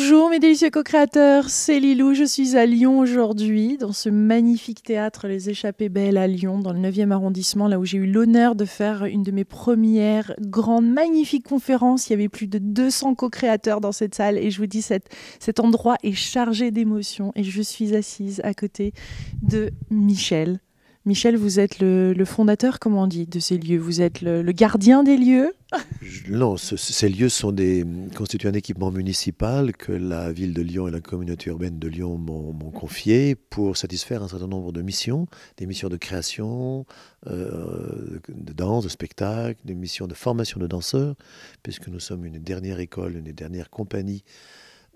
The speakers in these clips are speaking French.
Bonjour mes délicieux co-créateurs, c'est Lilou, je suis à Lyon aujourd'hui, dans ce magnifique théâtre Les Échappées Belles à Lyon, dans le 9e arrondissement, là où j'ai eu l'honneur de faire une de mes premières grandes, magnifiques conférences. Il y avait plus de 200 co-créateurs dans cette salle et je vous dis, cet endroit est chargé d'émotions et je suis assise à côté de Michel, Michel, vous êtes le, fondateur, comment on dit, de ces lieux Vous êtes le, gardien des lieux Non, ces lieux sont des, constituent un équipement municipal que la ville de Lyon et la communauté urbaine de Lyon m'ont confié pour satisfaire un certain nombre de missions, des missions de création, euh, de danse, de spectacle, des missions de formation de danseurs, puisque nous sommes une dernière école, une dernière compagnie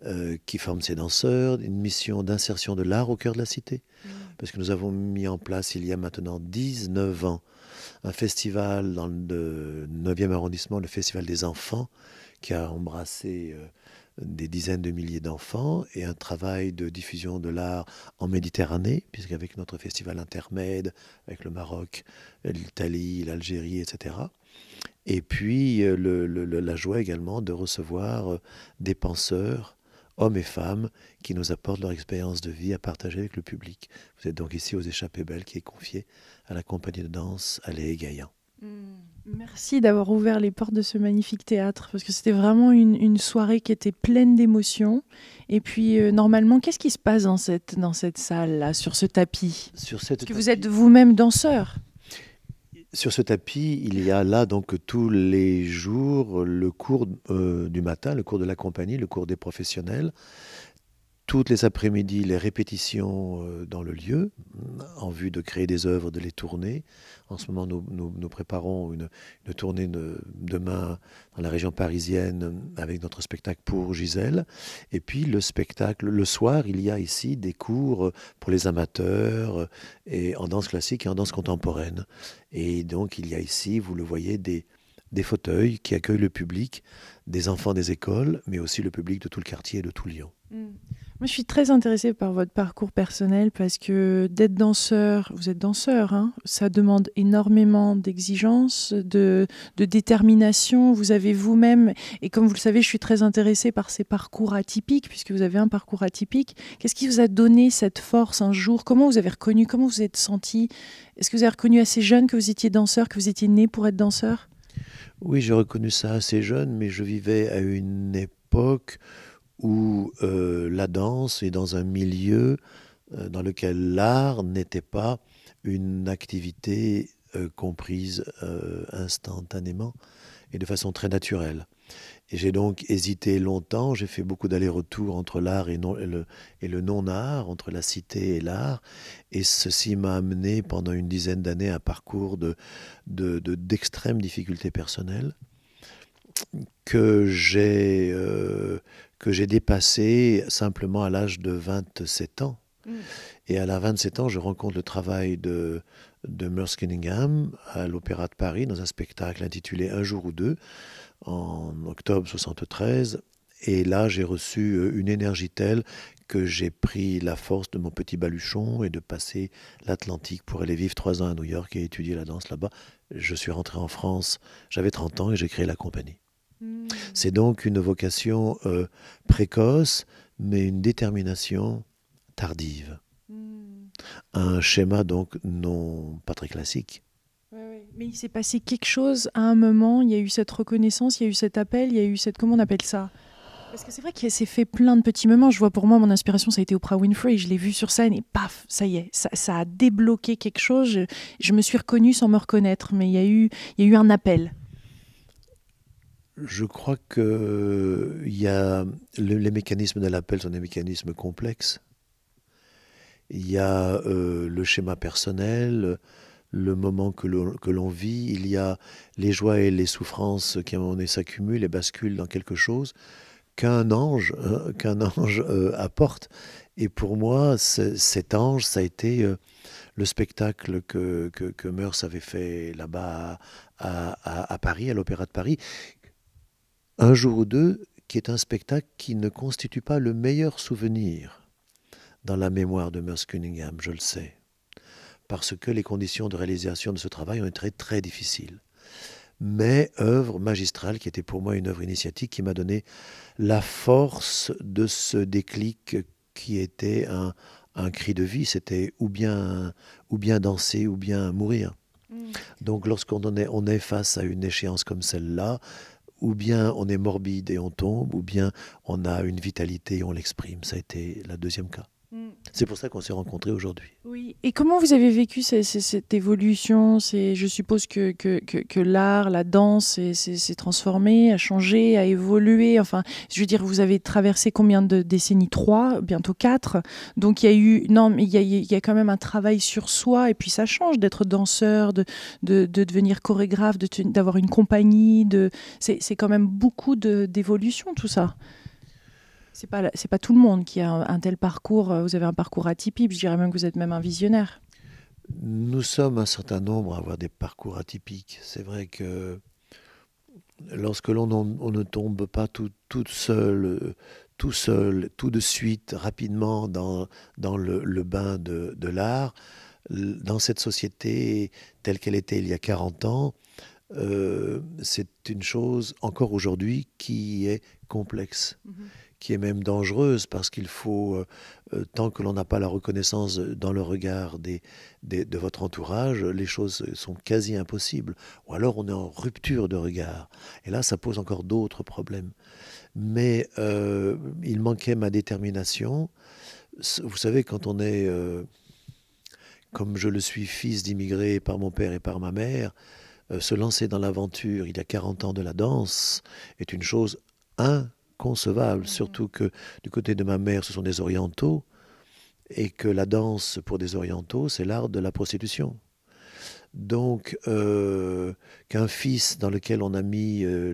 euh, qui forment ces danseurs, une mission d'insertion de l'art au cœur de la cité. Mmh. Parce que nous avons mis en place il y a maintenant 19 ans un festival dans le 9e arrondissement, le Festival des enfants, qui a embrassé euh, des dizaines de milliers d'enfants et un travail de diffusion de l'art en Méditerranée, puisqu'avec notre festival intermède, avec le Maroc, l'Italie, l'Algérie, etc. Et puis euh, la joie également de recevoir des penseurs hommes et femmes qui nous apportent leur expérience de vie à partager avec le public. Vous êtes donc ici aux Échappées Belles qui est confiée à la compagnie de danse Allée Gaillan. Hmm. Merci d'avoir ouvert les portes de ce magnifique théâtre, parce que c'était vraiment une, soirée qui était pleine d'émotions. Et puis, euh, normalement, qu'est-ce qui se passe dans cette, dans cette salle-là, sur ce tapis Sur cette que vous êtes vous-même danseur. Sur ce tapis, il y a là donc tous les jours le cours euh, du matin, le cours de la compagnie, le cours des professionnels, toutes les après-midi les répétitions euh, dans le lieu en vue de créer des œuvres, de les tourner. En ce moment, nous, préparons une, tournée demain dans la région parisienne avec notre spectacle pour Gisèle. Et puis le spectacle, le soir, il y a ici des cours pour les amateurs et en danse classique et en danse contemporaine. Et donc, il y a ici, vous le voyez, des, des fauteuils qui accueillent le public, des enfants des écoles, mais aussi le public de tout le quartier et de tout Lyon. Mm je suis très intéressée par votre parcours personnel parce que d'être danseur, vous êtes danseur, hein, ça demande énormément d'exigence, de, de, détermination. Vous avez vous-même, et comme vous le savez, je suis très intéressée par ces parcours atypiques, puisque vous avez un parcours atypique. Qu'est-ce qui vous a donné cette force un jour Comment vous avez reconnu Comment vous êtes senti Est-ce que vous avez reconnu assez jeune que vous étiez danseur, que vous étiez né pour être danseur Oui, j'ai reconnu ça assez jeune, mais je vivais à une époque où euh, la danse est dans un milieu euh, dans lequel l'art n'était pas une activité euh, comprise instantanément et de façon très naturelle. Et j'ai donc hésité longtemps, j'ai fait beaucoup d'allers-retours entre l'art et, le, non-art, entre la cité et l'art, et ceci m'a amené pendant une dizaine d'années à un parcours de, de, de, d'extrême difficulté personnelle que j'ai que j'ai dépassé simplement à l'âge de 27 ans. Mm. Et à la 27 ans, je rencontre le travail de, de Merce Cunningham à l'Opéra de Paris dans un spectacle intitulé Un jour ou deux en octobre 73. Et là, j'ai reçu euh, une énergie telle que j'ai pris la force de mon petit baluchon et de passer l'Atlantique pour aller vivre trois ans à New York et étudier la danse là-bas. Je suis rentré en France, j'avais 30 ans et j'ai créé la compagnie. Hmm. C'est donc une vocation euh, précoce, mais une détermination tardive. Hmm. Un schéma donc non pas très classique. Mais il s'est passé quelque chose à un moment, il y a eu cette reconnaissance, il y a eu cet appel, il y a eu cette... Comment on appelle ça parce que c'est vrai qu'il s'est fait plein de petits moments. Je vois pour moi, mon inspiration, ça a été Oprah Winfrey. Je l'ai vu sur scène et paf, ça y est, ça, a débloqué quelque chose. Je, me suis reconnue sans me reconnaître, mais il y a eu un appel je crois que euh, y a les mécanismes de l'appel sont des mécanismes complexes. Il y a euh, le schéma personnel, le moment que l'on vit, il y a les joies et les souffrances qui à un moment s'accumulent et basculent dans quelque chose qu'un ange, euh, qu'un ange apporte. Et pour moi, cet ange, ça a été le spectacle que, que, Meurs avait fait là-bas à, à, à, Paris, à l'Opéra de Paris, un jour ou deux, qui est un spectacle qui ne constitue pas le meilleur souvenir dans la mémoire de Merce Cunningham, je le sais, parce que les conditions de réalisation de ce travail ont été très, difficiles. Mais œuvre magistrale qui était pour moi une œuvre initiatique qui m'a donné la force de ce déclic qui était un, cri de vie, c'était ou bien, ou bien danser ou bien mourir. Mm. Donc lorsqu'on est face à une échéance comme celle-là, ou bien on est morbide et on tombe, ou bien on a une vitalité et on l'exprime. Ça a été le deuxième cas. C'est pour ça qu'on s'est rencontrés aujourd'hui. Oui. Et comment vous avez vécu cette évolution Je suppose que, que, l'art, la danse s'est transformé, a changé, a évolué. Enfin, je veux dire, vous avez traversé combien de décennies Trois, bientôt quatre. Donc il y a eu. Non, mais il y a, quand même un travail sur soi. Et puis ça change d'être danseur, de, devenir chorégraphe, d'avoir une compagnie. De... C'est quand même beaucoup d'évolution, tout ça. C'est pas, c'est pas tout le monde qui a un, tel parcours. Euh, vous avez un parcours atypique. Je dirais même que vous êtes même un visionnaire. Nous sommes un certain nombre à avoir des parcours atypiques. C'est vrai que lorsque l'on ne tombe pas tout, seul, euh, tout seul, tout de suite, rapidement dans, dans le, le bain de, de l'art, dans cette société telle qu'elle était il y a 40 ans, euh, c'est une chose encore aujourd'hui qui est complexe, mm-hmm qui est même dangereuse parce qu'il faut, euh, euh, tant que l'on n'a pas la reconnaissance dans le regard des, de votre entourage, les choses sont quasi impossibles. Ou alors on est en rupture de regard. Et là, ça pose encore d'autres problèmes. Mais euh, il manquait ma détermination. Vous savez, quand on est, comme je le suis, fils d'immigrés par mon père et par ma mère, se lancer dans l'aventure il y a 40 ans de la danse est une chose incroyable Mm. surtout que du côté de ma mère, ce sont des orientaux, et que la danse pour des orientaux, c'est l'art de la prostitution. Donc, euh, qu'un fils dans lequel on a mis euh,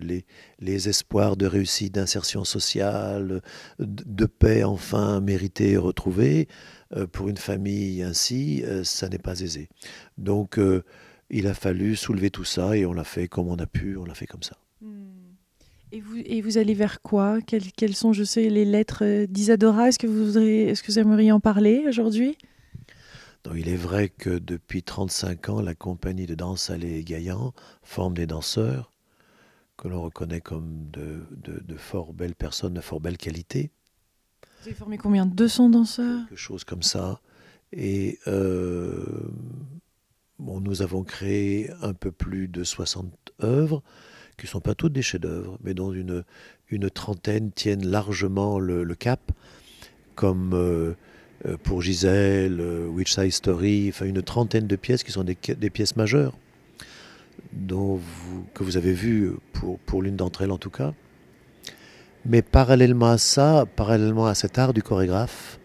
les, espoirs de réussite, d'insertion sociale, de paix enfin méritée et retrouvée, euh, pour une famille ainsi, ça n'est pas aisé. Donc, il a fallu soulever tout ça et on l'a fait comme on a pu, on l'a fait comme ça. Mm. Et vous, et vous allez vers quoi quelles, sont, je sais, les lettres euh, d'Isadora Est-ce que, vous est -ce que vous aimeriez en parler aujourd'hui il est vrai que depuis 35 ans, la compagnie de danse Allée et forme des danseurs que l'on reconnaît comme de, de, fort belles personnes, de fort belles qualités. Vous avez formé combien 200 danseurs Quelque chose comme ça. Et euh, bon, nous avons créé un peu plus de 60 œuvres qui ne sont pas toutes des chefs-d'œuvre, mais dont une, une trentaine tiennent largement le, cap, comme euh, euh, pour Gisèle, euh, Witch Side Story, enfin une trentaine de pièces qui sont des, pièces majeures, que vous avez vues pour, pour l'une d'entre elles en tout cas. Mais parallèlement à ça, parallèlement à cet art du chorégraphe,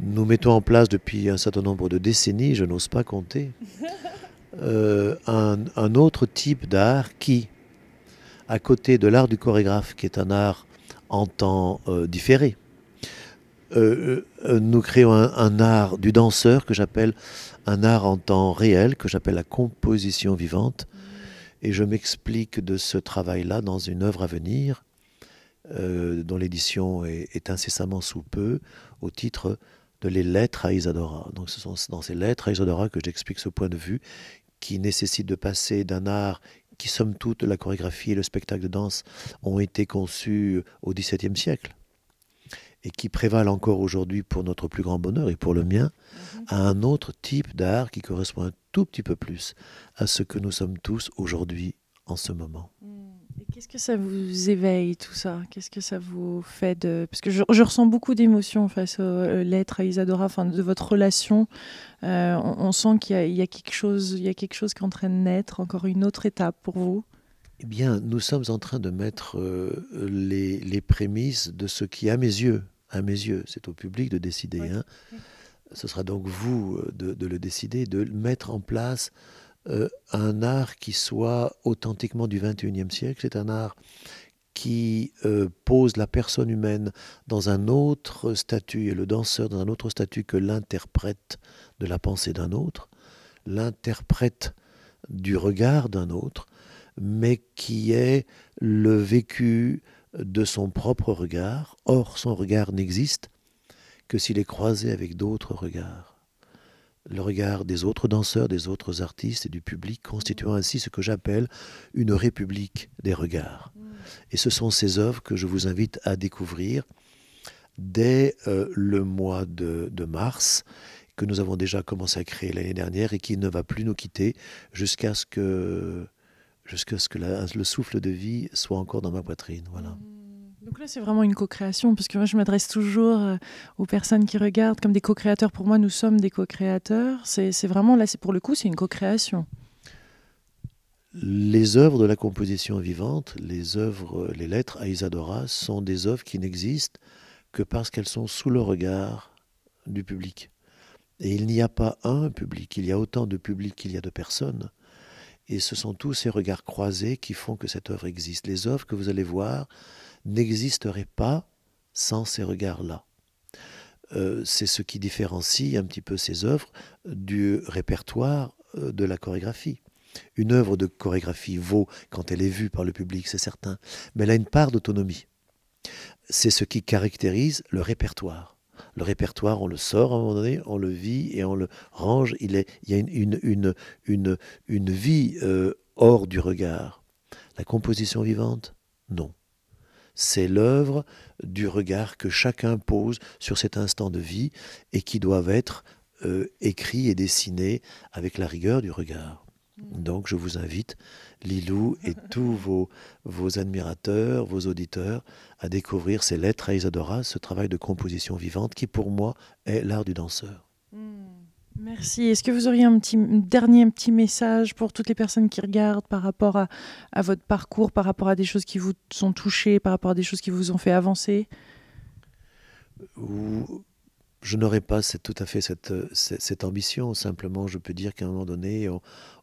nous mettons en place depuis un certain nombre de décennies, je n'ose pas compter, un, autre type d'art qui, à côté de l'art du chorégraphe, qui est un art en temps euh, différé. Euh, euh, nous créons un, art du danseur que j'appelle un art en temps réel, que j'appelle la composition vivante. Et je m'explique de ce travail-là dans une œuvre à venir, dont l'édition est, incessamment sous peu, au titre de Les Lettres à Isadora. Donc ce sont dans ces Lettres à Isadora que j'explique ce point de vue qui nécessite de passer d'un art qui, somme toute, la chorégraphie et le spectacle de danse ont été conçus au XVIIe siècle et qui prévalent encore aujourd'hui pour notre plus grand bonheur et pour le mien, à un autre type d'art qui correspond un tout petit peu plus à ce que nous sommes tous aujourd'hui en ce moment. Mm. Qu'est-ce que ça vous éveille tout ça Qu'est-ce que ça vous fait de... Parce que je, ressens beaucoup d'émotions face aux euh, lettres à Isadora, enfin, de votre relation. Euh, on, sent qu'il y, a quelque chose, il y a quelque chose qui est en train de naître, encore une autre étape pour vous. Eh bien, nous sommes en train de mettre euh, les, les, prémices de ce qui, à mes yeux, à mes yeux, c'est au public de décider. Hein. Ce sera donc vous de, de, le décider, de le mettre en place euh, un art qui soit authentiquement du 21e siècle, c'est un art qui euh, pose la personne humaine dans un autre statut et le danseur dans un autre statut que l'interprète de la pensée d'un autre, l'interprète du regard d'un autre, mais qui est le vécu de son propre regard. Or, son regard n'existe que s'il est croisé avec d'autres regards le regard des autres danseurs, des autres artistes et du public, constituant ainsi ce que j'appelle une république des regards. Et ce sont ces œuvres que je vous invite à découvrir dès euh, le mois de, mars que nous avons déjà commencé à créer l'année dernière et qui ne va plus nous quitter jusqu'à ce que, ce que le souffle de vie soit encore dans ma poitrine. Voilà. Mm. Donc là, c'est vraiment une co-création, parce que moi, je m'adresse toujours euh, aux personnes qui regardent comme des co-créateurs. Pour moi, nous sommes des co-créateurs. C'est vraiment, là, C'est pour le coup, c'est une co-création. Les œuvres de la composition vivante, les œuvres, euh, les lettres à Isadora, sont des œuvres qui n'existent que parce qu'elles sont sous le regard du public. Et il n'y a pas un public, il y a autant de publics qu'il y a de personnes. Et ce sont tous ces regards croisés qui font que cette œuvre existe. Les œuvres que vous allez voir, n'existerait pas sans ces regards-là. Euh, c'est ce qui différencie un petit peu ces œuvres du répertoire euh, de la chorégraphie. Une œuvre de chorégraphie vaut quand elle est vue par le public, c'est certain, mais elle a une part d'autonomie. C'est ce qui caractérise le répertoire. Le répertoire, on le sort à un moment donné, on le vit et on le range. Il, est, y a une, vie euh, hors du regard. La composition vivante, non c'est l'œuvre du regard que chacun pose sur cet instant de vie et qui doivent être euh, écrits et dessinés avec la rigueur du regard. Mm. Donc je vous invite, Lilou et tous vos, vos admirateurs, vos auditeurs, à découvrir ces lettres à Isadora, ce travail de composition vivante qui pour moi est l'art du danseur. Merci. Est-ce que vous auriez un dernier petit message pour toutes les personnes qui regardent par rapport à, votre parcours, par rapport à des choses qui vous sont touchées, par rapport à des choses qui vous ont fait avancer Je n'aurais pas cette, tout à fait euh, cette, ambition. Simplement, je peux dire qu'à un moment donné,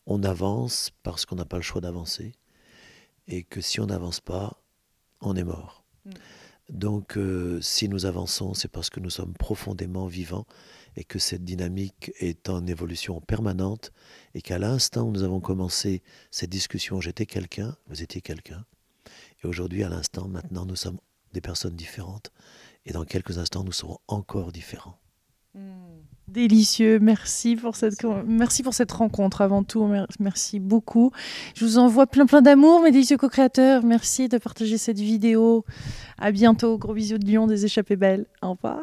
on, avance parce qu'on n'a pas le choix d'avancer. Et que si on n'avance pas, on est mort. Mm. Donc euh, si nous avançons, c'est parce que nous sommes profondément vivants et que cette dynamique est en évolution permanente et qu'à l'instant où nous avons commencé cette discussion, j'étais quelqu'un, vous étiez quelqu'un. Et aujourd'hui, à l'instant, maintenant, nous sommes des personnes différentes et dans quelques instants, nous serons encore différents. Hmm. Délicieux, merci pour, cette, merci pour cette rencontre avant tout, merci beaucoup. Je vous envoie plein plein d'amour mes délicieux co-créateurs, merci de partager cette vidéo. À bientôt, gros bisous de Lyon des échappées belles, au revoir.